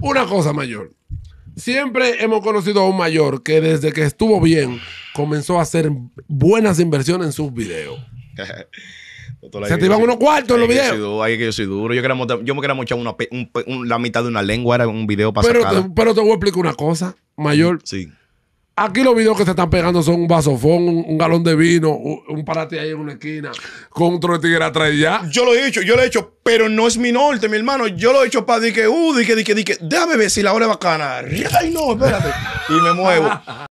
Una cosa mayor. Siempre hemos conocido a un mayor que desde que estuvo bien comenzó a hacer buenas inversiones en sus videos. Se te iban unos cuartos en los videos. que yo soy duro. Yo, yo me quería mochar la mitad de una lengua. Era un video para pero pero te voy a explicar una cosa, mayor. Sí. Aquí los videos que se están pegando son un vasofón, un, galón de vino, un, parate ahí en una esquina, con un de tigre atrás ya. Yo lo he hecho, yo lo he hecho, pero no es mi norte, mi hermano. Yo lo he hecho para decir que, uh, que, que, déjame ver si la hora es bacana. Ay, no, espérate. Y me muevo.